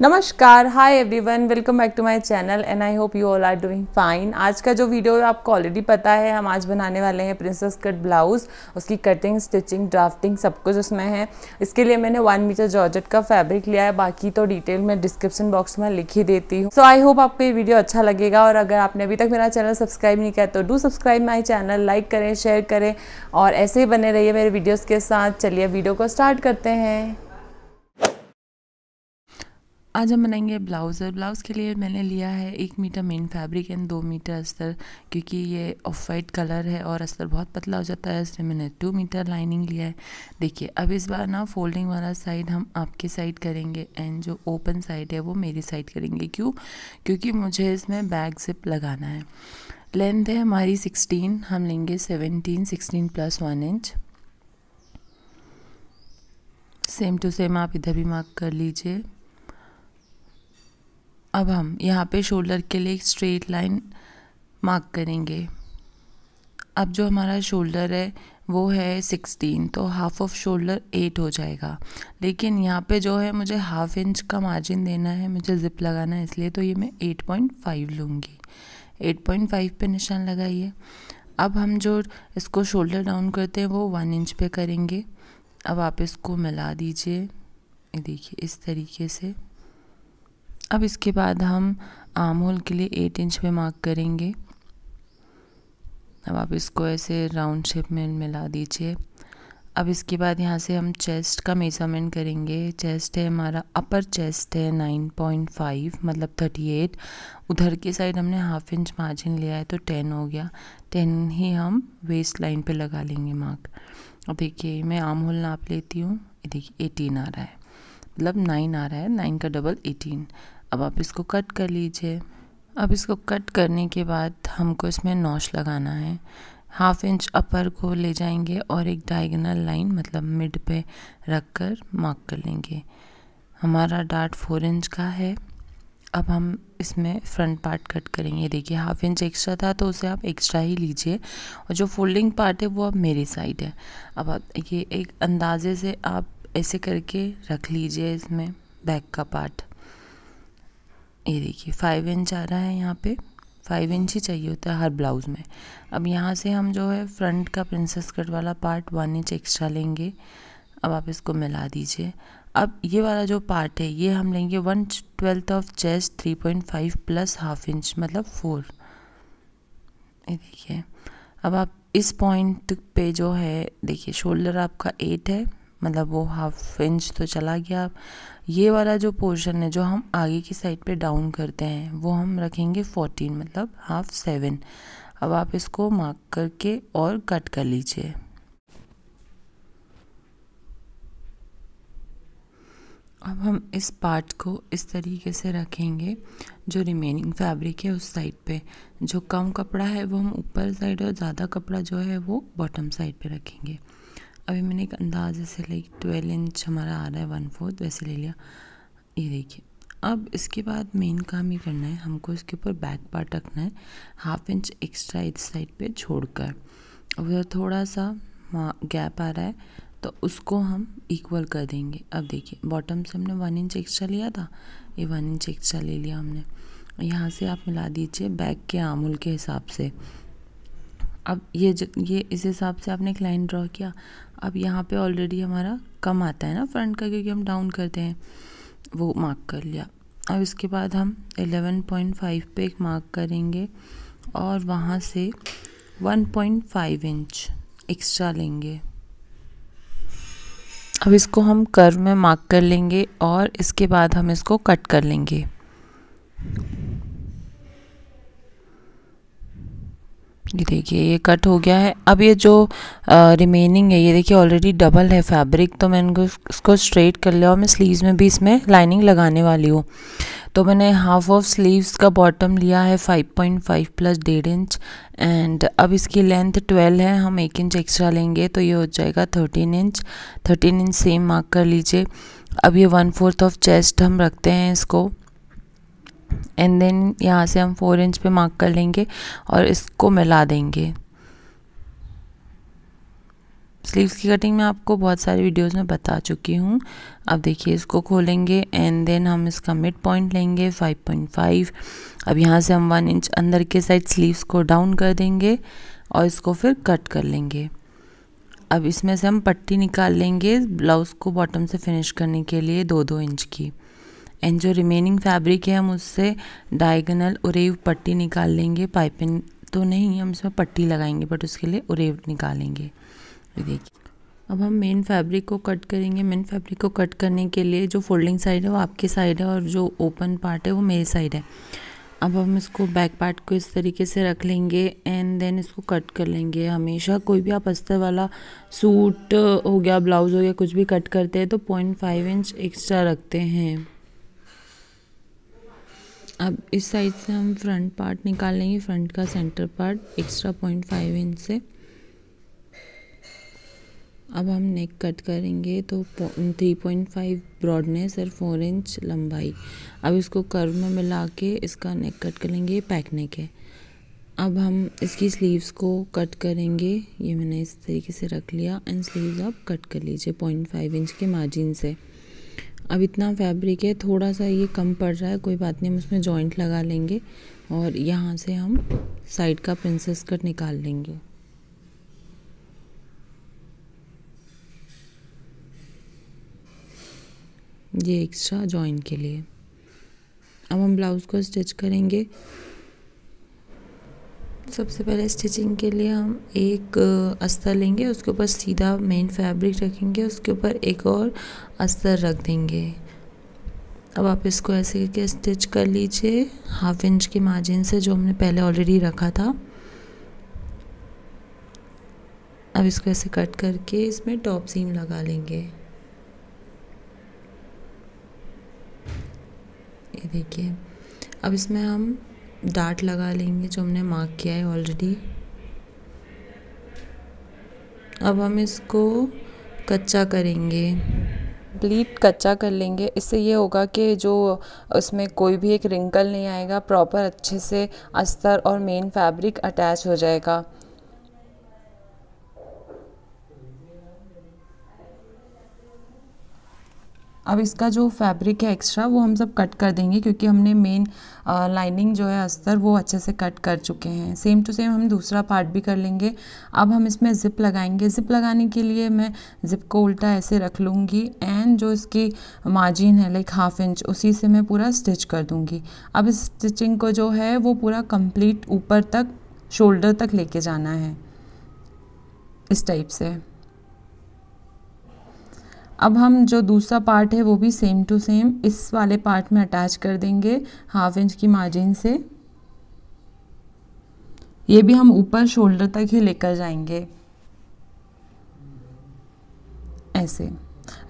नमस्कार hi everyone welcome back to my channel and I hope you all are doing fine आज का जो video है आपको ऑलरेडी पता है हम आज बनाने वाले हैं प्रिंसेस कट ब्लाउज़ उसकी कटिंग स्टिचिंग ड्राफ्टिंग सब कुछ उसमें है इसके लिए मैंने वन मीटर जॉर्जेट का फैब्रिक लिया है बाकी तो डिटेल मैं डिस्क्रिप्शन बॉक्स में लिख ही देती हूँ सो आई होप आपको ये वीडियो अच्छा लगेगा और अगर आपने अभी तक मेरा चैनल सब्सक्राइब नहीं किया तो do subscribe my channel like करें शेयर करें और ऐसे ही बने रहिए मेरे वीडियोज़ के साथ चलिए वीडियो को स्टार्ट करते हैं आज हम बनाएंगे ब्लाउज़ और ब्लाउज़ के लिए मैंने लिया है एक मीटर मेन फैब्रिक एंड दो मीटर अस्तर क्योंकि ये ऑफ वाइट कलर है और अस्तर बहुत पतला हो जाता है इसलिए मैंने टू मीटर लाइनिंग लिया है देखिए अब इस बार ना फोल्डिंग वाला साइड हम आपके साइड करेंगे एंड जो ओपन साइड है वो मेरी साइड करेंगे क्यों क्योंकि मुझे इसमें बैक जिप लगाना है लेंथ है हमारी सिक्सटीन हम लेंगे seventeen sixteen plus one inch same to same आप इधर भी मार्क कर लीजिए अब हम यहाँ पे शोल्डर के लिए एक स्ट्रेट लाइन मार्क करेंगे अब जो हमारा शोल्डर है वो है सिक्सटीन तो हाफ ऑफ शोल्डर एट हो जाएगा लेकिन यहाँ पे जो है मुझे हाफ इंच का मार्जिन देना है मुझे ज़िप लगाना है इसलिए तो ये मैं एट पॉइंट फाइव लूँगी एट पॉइंट फाइव पे निशान लगाइए अब हम जो इसको शोल्डर डाउन करते हैं वो वन इंच पे करेंगे अब आप इसको मिला दीजिए देखिए इस तरीके से अब इसके बाद हम आम होल के लिए एट इंच पे मार्क करेंगे अब आप इसको ऐसे राउंड शेप में मिला दीजिए अब इसके बाद यहाँ से हम चेस्ट का मेजरमेंट करेंगे चेस्ट है हमारा अपर चेस्ट है नाइन पॉइंट फाइव मतलब थर्टी एट उधर की साइड हमने हाफ इंच मार्जिन लिया है तो टेन हो गया टेन ही हम वेस्ट लाइन पे लगा लेंगे मार्क अब देखिए मैं आम होल नाप लेती हूँ देखिए एटीन आ रहा है मतलब नाइन आ रहा है नाइन का डबल एटीन अब आप इसको कट कर लीजिए अब इसको कट करने के बाद हमको इसमें नौश लगाना है हाफ इंच अपर को ले जाएंगे और एक डायगनल लाइन मतलब मिड पे रख कर मार्क कर लेंगे हमारा डार्ट फोर इंच का है अब हम इसमें फ्रंट पार्ट कट करेंगे देखिए हाफ इंच एक्स्ट्रा था तो उसे आप एक्स्ट्रा ही लीजिए और जो फोल्डिंग पार्ट है वो अब मेरी साइड है अब आप ये एक अंदाजे से आप ऐसे करके रख लीजिए इसमें बैक का पार्ट ये देखिए फाइव इंच आ रहा है यहाँ पे फाइव इंच ही चाहिए होता है हर ब्लाउज़ में अब यहाँ से हम जो है फ्रंट का प्रिंसेस कट वाला पार्ट वन इंच एक्स्ट्रा लेंगे अब आप इसको मिला दीजिए अब ये वाला जो पार्ट है ये हम लेंगे one twelfth of chest three point five plus half inch मतलब फोर ये देखिए अब आप इस पॉइंट पे जो है देखिए शोल्डर आपका एट है मतलब वो हाफ इंच तो चला गया ये वाला जो पोर्शन है जो हम आगे की साइड पे डाउन करते हैं वो हम रखेंगे फोर्टीन मतलब हाफ सेवन अब आप इसको मार्क करके और कट कर लीजिए अब हम इस पार्ट को इस तरीके से रखेंगे जो रिमेनिंग फैब्रिक है उस साइड पे जो कम कपड़ा है वो हम ऊपर साइड और ज़्यादा कपड़ा जो है वो बॉटम साइड पे रखेंगे अभी मैंने एक अंदाजे से लाइक ट्वेल्व इंच हमारा आ रहा है वन फोर्थ वैसे ले लिया ये देखिए अब इसके बाद मेन काम ये करना है हमको इसके ऊपर बैक पार्ट रखना है हाफ इंच एक्स्ट्रा इस साइड पे छोड़कर उधर थोड़ा सा गैप आ रहा है तो उसको हम इक्वल कर देंगे अब देखिए बॉटम से हमने वन इंच एक्स्ट्रा लिया था ये वन इंच एक्स्ट्रा ले लिया हमने यहाँ से आप मिला दीजिए बैक के आमूल के हिसाब से अब ये ज, ये इस हिसाब से आपने एक लाइन ड्रॉ किया अब यहाँ पे ऑलरेडी हमारा कम आता है ना फ्रंट का क्योंकि हम डाउन करते हैं वो मार्क कर लिया अब इसके बाद हम 11.5 पे एक मार्क करेंगे और वहाँ से 1.5 इंच एक्स्ट्रा लेंगे अब इसको हम कर्व में मार्क कर लेंगे और इसके बाद हम इसको कट कर लेंगे ये देखिए ये कट हो गया है अब ये जो रिमेनिंग है ये देखिए ऑलरेडी डबल है फैब्रिक तो मैं इनको इसको स्ट्रेट कर लिया और मैं स्लीव्स में भी इसमें लाइनिंग लगाने वाली हूँ तो मैंने हाफ ऑफ स्लीव्स का बॉटम लिया है 5.5 प्लस डेढ़ इंच एंड अब इसकी लेंथ 12 है हम एक इंच एक्स्ट्रा लेंगे तो ये हो जाएगा 13 इंच 13 इंच सेम मार्क कर लीजिए अब ये वन फोर्थ ऑफ चेस्ट हम रखते हैं इसको एंड देन यहाँ से हम फोर इंच पे मार्क कर लेंगे और इसको मिला देंगे स्लीव्स की कटिंग मैं आपको बहुत सारी वीडियोस में बता चुकी हूँ अब देखिए इसको खोलेंगे एंड देन हम इसका मिड पॉइंट लेंगे 5.5 अब यहाँ से हम वन इंच अंदर के साइड स्लीव्स को डाउन कर देंगे और इसको फिर कट कर लेंगे अब इसमें से हम पट्टी निकाल लेंगे ब्लाउज़ को बॉटम से फिनिश करने के लिए दो दो इंच की एंड जो रिमेनिंग फैब्रिक है हम उससे डायगनल उरेव पट्टी निकाल लेंगे पाइपिंग तो नहीं हम इसमें पट्टी लगाएंगे बट उसके लिए उरेव निकालेंगे देखिए अब हम मेन फैब्रिक को कट करेंगे मेन फैब्रिक को कट करने के लिए जो फोल्डिंग साइड है वो आपकी साइड है और जो ओपन पार्ट है वो मेरी साइड है अब हम इसको बैक पार्ट को इस तरीके से रख लेंगे एंड देन इसको कट कर लेंगे हमेशा कोई भी आप अस्तर वाला सूट हो गया ब्लाउज़ हो गया कुछ भी कट करते हैं तो पॉइंट फाइव इंच एक्स्ट्रा रखते हैं अब इस साइड से हम फ्रंट पार्ट निकाल लेंगे फ्रंट का centre part extra point five inch से अब हम नेक कट करेंगे तो थ्री पॉइंट फाइव ब्रॉडनेस और फोर इंच लंबाई अब इसको कर्व में मिला के इसका नेक कट लेंगे पैक नेक है अब हम इसकी स्लीव्स को कट करेंगे ये मैंने इस तरीके से रख लिया एंड स्लीव्स आप कट कर लीजिए पॉइंट फाइव इंच के मार्जिन से अब इतना फैब्रिक है थोड़ा सा ये कम पड़ रहा है कोई बात नहीं हम उसमें जॉइंट लगा लेंगे और यहाँ से हम साइड का प्रिंसेस कट निकाल लेंगे ये एक्स्ट्रा जॉइंट के लिए अब हम ब्लाउज़ को स्टिच करेंगे सबसे पहले स्टिचिंग के लिए हम एक अस्तर लेंगे उसके ऊपर सीधा मेन फैब्रिक रखेंगे उसके ऊपर एक और अस्तर रख देंगे अब आप इसको ऐसे करके स्टिच कर लीजिए हाफ इंच के मार्जिन से जो हमने पहले ऑलरेडी रखा था अब इसको ऐसे कट करके इसमें टॉप सीम लगा लेंगे ये देखिए अब इसमें हम डार्ट लगा लेंगे जो हमने मार्क किया है ऑलरेडी अब हम इसको कच्चा करेंगे कंप्लीट कच्चा कर लेंगे इससे ये होगा कि जो उसमें कोई भी एक रिंकल नहीं आएगा प्रॉपर अच्छे से अस्तर और मेन फैब्रिक अटैच हो जाएगा अब इसका जो फैब्रिक है एक्स्ट्रा वो हम सब कट कर देंगे क्योंकि हमने मेन लाइनिंग जो है अस्तर वो अच्छे से कट कर चुके हैं सेम टू सेम हम दूसरा पार्ट भी कर लेंगे अब हम इसमें ज़िप लगाएंगे ज़िप लगाने के लिए मैं ज़िप को उल्टा ऐसे रख लूँगी एंड जो इसकी मार्जिन है लाइक हाफ इंच उसी से मैं पूरा स्टिच कर दूँगी अब इस स्टिचिंग को जो है वो पूरा कम्प्लीट ऊपर तक शोल्डर तक लेके जाना है इस टाइप से अब हम जो दूसरा पार्ट है वो भी सेम टू सेम इस वाले पार्ट में अटैच कर देंगे हाफ इंच की मार्जिन से ये भी हम ऊपर शोल्डर तक ही लेकर जाएंगे ऐसे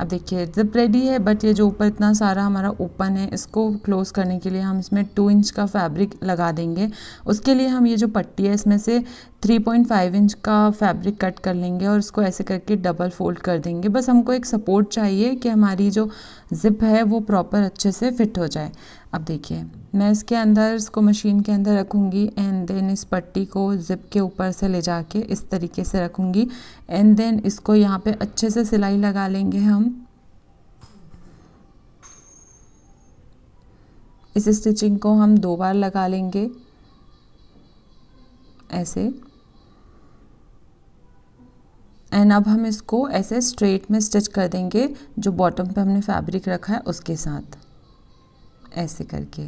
अब देखिए जब रेडी है बट ये जो ऊपर इतना सारा हमारा ओपन है इसको क्लोज़ करने के लिए हम इसमें टू इंच का फैब्रिक लगा देंगे उसके लिए हम ये जो पट्टी है इसमें से 3.5 इंच का फैब्रिक कट कर लेंगे और इसको ऐसे करके डबल फोल्ड कर देंगे बस हमको एक सपोर्ट चाहिए कि हमारी जो ज़िप है वो प्रॉपर अच्छे से फिट हो जाए अब देखिए मैं इसके अंदर इसको मशीन के अंदर रखूँगी एंड देन इस पट्टी को ज़िप के ऊपर से ले जाके इस तरीके से रखूँगी एंड देन इसको यहाँ पर अच्छे से सिलाई लगा लेंगे हम इस स्टिचिंग को हम दो बार लगा लेंगे ऐसे एंड अब हम इसको ऐसे स्ट्रेट में स्टिच कर देंगे जो बॉटम पे हमने फैब्रिक रखा है उसके साथ ऐसे करके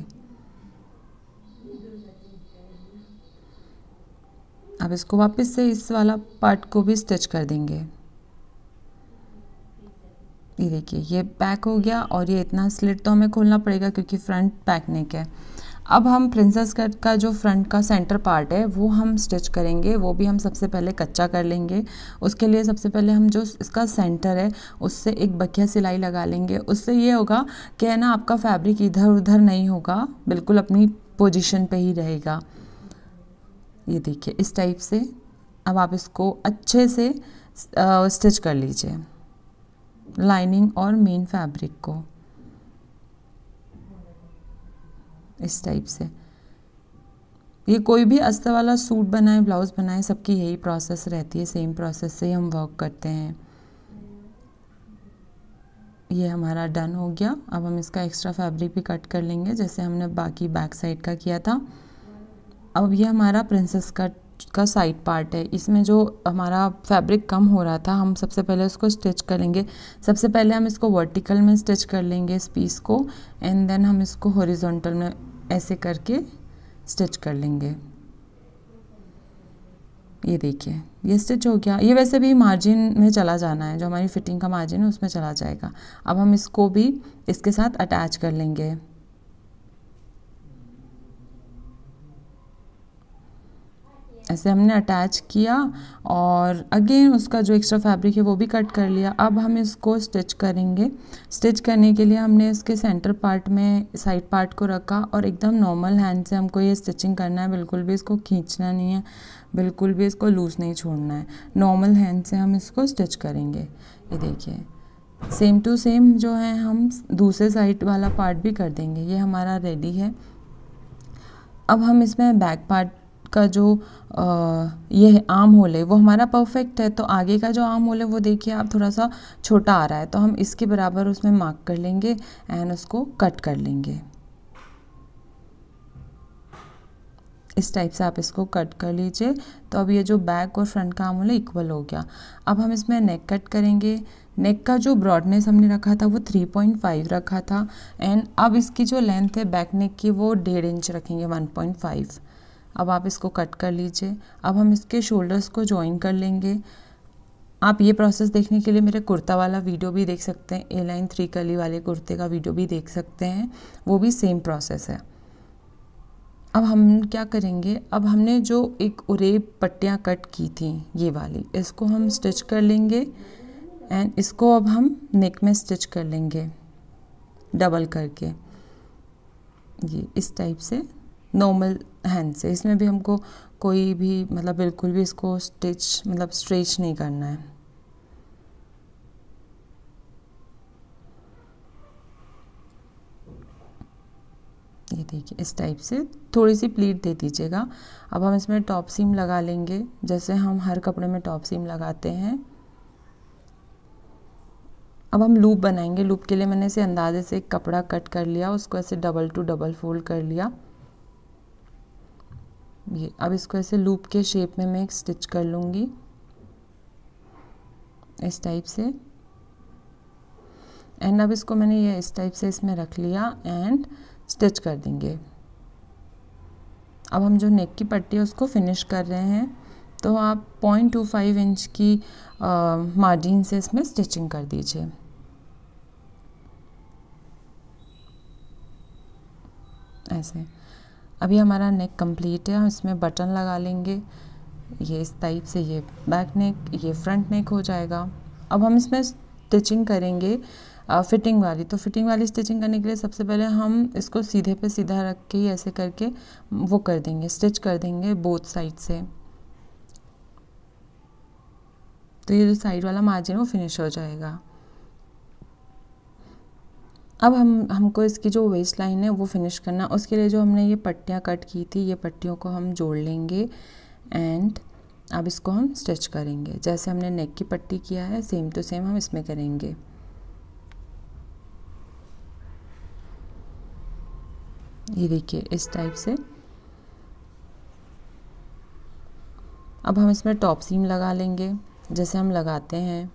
अब इसको वापस से इस वाला पार्ट को भी स्टिच कर देंगे ये देखिए ये पैक हो गया और ये इतना स्लिट तो हमें खोलना पड़ेगा क्योंकि फ्रंट पैक नहीं है अब हम प्रिंसेस कट का जो फ्रंट का सेंटर पार्ट है वो हम स्टिच करेंगे वो भी हम सबसे पहले कच्चा कर लेंगे उसके लिए सबसे पहले हम जो इसका सेंटर है उससे एक बखिया सिलाई लगा लेंगे उससे ये होगा कि है ना आपका फैब्रिक इधर उधर नहीं होगा बिल्कुल अपनी पोजीशन पे ही रहेगा ये देखिए इस टाइप से अब आप इसको अच्छे से स्टिच कर लीजिए लाइनिंग और मेन फैब्रिक को इस टाइप से ये कोई भी अस्त वाला सूट बनाए ब्लाउज़ बनाए सबकी यही प्रोसेस रहती है सेम प्रोसेस से हम वर्क करते हैं ये हमारा डन हो गया अब हम इसका एक्स्ट्रा फैब्रिक भी कट कर लेंगे जैसे हमने बाकी बैक साइड का किया था अब ये हमारा प्रिंसेस कट का साइड पार्ट है इसमें जो हमारा फैब्रिक कम हो रहा था हम सबसे पहले उसको स्टिच करेंगे सबसे पहले हम इसको वर्टिकल में स्टिच कर लेंगे इस पीस को एंड देन हम इसको हॉरिजॉन्टल में ऐसे करके स्टिच कर लेंगे ये देखिए ये स्टिच हो गया ये वैसे भी मार्जिन में चला जाना है जो हमारी फिटिंग का मार्जिन है उसमें चला जाएगा अब हम इसको भी इसके साथ अटैच कर लेंगे ऐसे हमने अटैच किया और अगेन उसका जो एक्स्ट्रा फैब्रिक है वो भी कट कर लिया अब हम इसको स्टिच करेंगे स्टिच करने के लिए हमने इसके सेंटर पार्ट में साइड पार्ट को रखा और एकदम नॉर्मल हैंड से हमको ये स्टिचिंग करना है बिल्कुल भी इसको खींचना नहीं है बिल्कुल भी इसको लूज़ नहीं छोड़ना है नॉर्मल हैंड से हम इसको स्टिच करेंगे ये देखिए सेम टू सेम जो है हम दूसरे साइड वाला पार्ट भी कर देंगे ये हमारा रेडी है अब हम इसमें बैक पार्ट का जो आ, ये आम होल है वो हमारा परफेक्ट है तो आगे का जो आम होल है वो देखिए आप थोड़ा सा छोटा आ रहा है तो हम इसके बराबर उसमें मार्क कर लेंगे एंड उसको कट कर लेंगे इस टाइप से आप इसको कट कर लीजिए तो अब ये जो बैक और फ्रंट का आम होल है इक्वल हो गया अब हम इसमें नेक कट करेंगे नेक का जो ब्रॉडनेस हमने रखा था वो 3.5 रखा था एंड अब इसकी जो लेंथ है बैक नेक की वो डेढ़ इंच रखेंगे 1.5 अब आप इसको कट कर लीजिए अब हम इसके शोल्डर्स को ज्वाइन कर लेंगे आप ये प्रोसेस देखने के लिए मेरे कुर्ता वाला वीडियो भी देख सकते हैं ए लाइन थ्री कली वाले कुर्ते का वीडियो भी देख सकते हैं वो भी सेम प्रोसेस है अब हम क्या करेंगे अब हमने जो एक उरेब पट्टियाँ कट की थी ये वाली इसको हम स्टिच कर लेंगे एंड इसको अब हम नेक में स्टिच कर लेंगे डबल करके ये इस टाइप से नॉर्मल हैंड से इसमें भी हमको कोई भी मतलब बिल्कुल भी इसको स्टिच मतलब स्ट्रेच नहीं करना है ये देखिए इस टाइप से थोड़ी सी प्लीट दे दीजिएगा अब हम इसमें टॉप सीम लगा लेंगे जैसे हम हर कपड़े में टॉप सीम लगाते हैं अब हम लूप बनाएंगे लूप के लिए मैंने इसे अंदाजे से एक कपड़ा कट कर लिया उसको ऐसे डबल टू डबल फोल्ड कर लिया ये अब इसको ऐसे लूप के शेप में मैं एक स्टिच कर लूँगी इस टाइप से एंड अब इसको मैंने ये इस टाइप से इसमें रख लिया एंड स्टिच कर देंगे अब हम जो नेक की पट्टी है उसको फिनिश कर रहे हैं तो आप 0.25 इंच की मार्जिन से इसमें स्टिचिंग कर दीजिए ऐसे अभी हमारा नेक कंप्लीट है हम इसमें बटन लगा लेंगे ये इस टाइप से ये बैक नेक ये फ्रंट नेक हो जाएगा अब हम इसमें स्टिचिंग करेंगे फिटिंग वाली तो फिटिंग वाली स्टिचिंग करने के लिए सबसे पहले हम इसको सीधे पे सीधा रख के ही ऐसे करके वो कर देंगे स्टिच कर देंगे बोथ साइड से तो ये जो साइड वाला मार्जिन वो फिनिश हो जाएगा अब हम हमको इसकी जो वेस्ट लाइन है वो फिनिश करना उसके लिए जो हमने ये पट्टियाँ कट की थी ये पट्टियों को हम जोड़ लेंगे एंड अब इसको हम स्टिच करेंगे जैसे हमने नेक की पट्टी किया है सेम टू सेम हम इसमें करेंगे ये देखिए इस टाइप से अब हम इसमें टॉप सीम लगा लेंगे जैसे हम लगाते हैं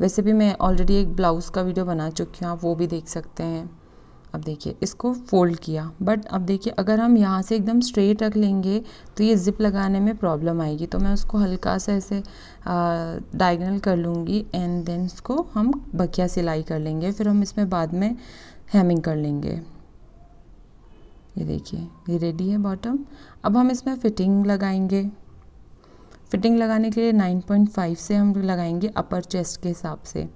वैसे भी मैं ऑलरेडी एक ब्लाउज़ का वीडियो बना चुकी हूँ आप वो भी देख सकते हैं अब देखिए इसको फोल्ड किया बट अब देखिए अगर हम यहाँ से एकदम स्ट्रेट रख लेंगे तो ये ज़िप लगाने में प्रॉब्लम आएगी तो मैं उसको हल्का सा ऐसे डायगनल कर लूँगी एंड देन इसको हम बकिया सिलाई कर लेंगे फिर हम इसमें बाद में हेमिंग कर लेंगे ये देखिए ये रेडी है बॉटम अब हम इसमें फिटिंग लगाएंगे फिटिंग लगाने के लिए 9.5 से हम लगाएंगे अपर चेस्ट के हिसाब से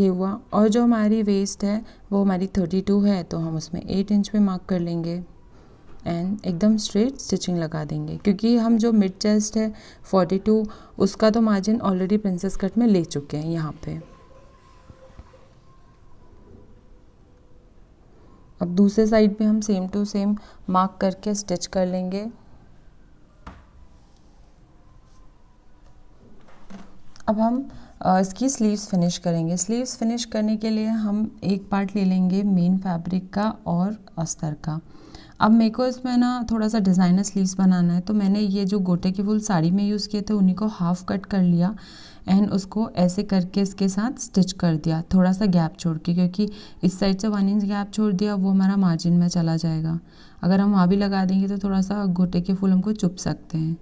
ये हुआ और जो हमारी वेस्ट है वो हमारी 32 है तो हम उसमें 8 इंच पे मार्क कर लेंगे एंड एकदम स्ट्रेट स्टिचिंग लगा देंगे क्योंकि हम जो मिड चेस्ट है 42 उसका तो मार्जिन ऑलरेडी प्रिंसेस कट में ले चुके हैं यहाँ पे अब दूसरे साइड पे हम सेम टू सेम मार्क करके स्टिच कर लेंगे अब हम इसकी स्लीव्स फिनिश करेंगे स्लीव्स फिनिश करने के लिए हम एक पार्ट ले लेंगे मेन फैब्रिक का और अस्तर का अब मेरे को इसमें ना थोड़ा सा डिज़ाइनर स्लीव्स बनाना है तो मैंने ये जो गोटे के फूल साड़ी में यूज़ किए थे उन्हीं को हाफ़ कट कर लिया एंड उसको ऐसे करके इसके साथ स्टिच कर दिया थोड़ा सा गैप छोड़ के क्योंकि इस साइड से वन इंच गैप छोड़ दिया वो हमारा मार्जिन में चला जाएगा अगर हम वहाँ भी लगा देंगे तो थोड़ा सा गोटे के फूल हमको चुप सकते हैं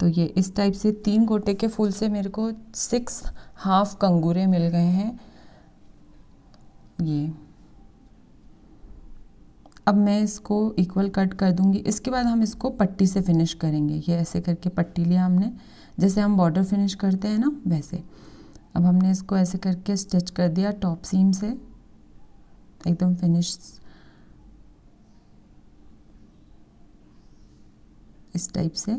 तो ये इस टाइप से तीन गोटे के फूल से मेरे को सिक्स हाफ कंगूरे मिल गए हैं ये अब मैं इसको इक्वल कट कर दूंगी इसके बाद हम इसको पट्टी से फिनिश करेंगे ये ऐसे करके पट्टी लिया हमने जैसे हम बॉर्डर फिनिश करते हैं ना वैसे अब हमने इसको ऐसे करके स्टिच कर दिया टॉप सीम से एकदम फिनिश इस टाइप से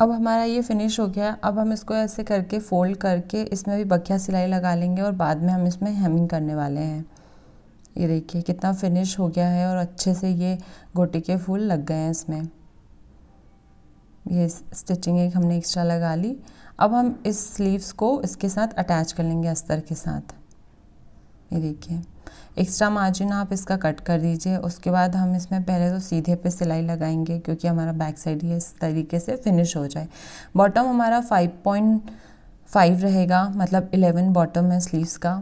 अब हमारा ये फिनिश हो गया अब हम इसको ऐसे करके फोल्ड करके इसमें भी बखिया सिलाई लगा लेंगे और बाद में हम इसमें हेमिंग करने वाले हैं ये देखिए कितना फिनिश हो गया है और अच्छे से ये गोटी के फूल लग गए हैं इसमें ये स्टिचिंग एक हमने एक्स्ट्रा लगा ली अब हम इस स्लीव्स को इसके साथ अटैच कर लेंगे अस्तर के साथ ये देखिए एक्स्ट्रा मार्जिन आप इसका कट कर दीजिए उसके बाद हम इसमें पहले तो सीधे पे सिलाई लगाएंगे क्योंकि हमारा बैक साइड ये इस तरीके से फिनिश हो जाए बॉटम हमारा फाइव पॉइंट फाइव रहेगा मतलब एलेवन बॉटम है स्लीव्स का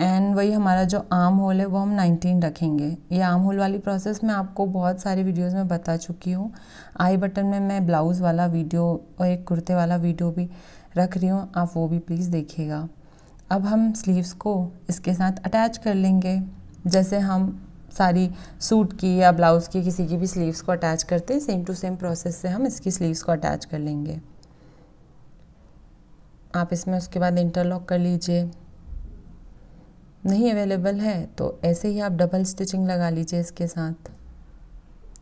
एंड वही हमारा जो आर्म होल है वो हम 19 रखेंगे ये आर्म होल वाली प्रोसेस मैं आपको बहुत सारे वीडियोस में बता चुकी हूँ आई बटन में मैं ब्लाउज़ वाला वीडियो और एक कुर्ते वाला वीडियो भी रख रही हूँ आप वो भी प्लीज़ देखिएगा अब हम स्लीव्स को इसके साथ अटैच कर लेंगे जैसे हम सारी सूट की या ब्लाउज़ की किसी की भी स्लीव्स को अटैच करते हैं सेम टू सेम प्रोसेस से हम इसकी स्लीव्स को अटैच कर लेंगे आप इसमें उसके बाद इंटरलॉक कर लीजिए नहीं अवेलेबल है तो ऐसे ही आप डबल स्टिचिंग लगा लीजिए इसके साथ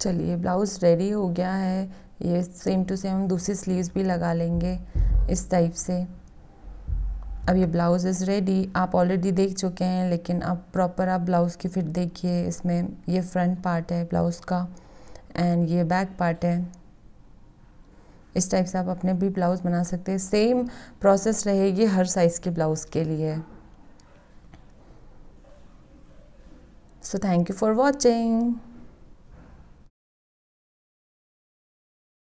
चलिए ब्लाउज़ रेडी हो गया है ये सेम टू सेम हम दूसरी स्लीव्स भी लगा लेंगे इस टाइप से अब ये ब्लाउज़ इज़ रेडी आप ऑलरेडी देख चुके हैं लेकिन आप प्रॉपर आप ब्लाउज़ की फिट देखिए इसमें ये फ्रंट पार्ट है ब्लाउज़ का एंड ये बैक पार्ट है इस टाइप से आप अपने भी ब्लाउज़ बना सकते हैं सेम प्रोसेस रहेगी हर साइज़ के ब्लाउज़ के लिए so thank you for watching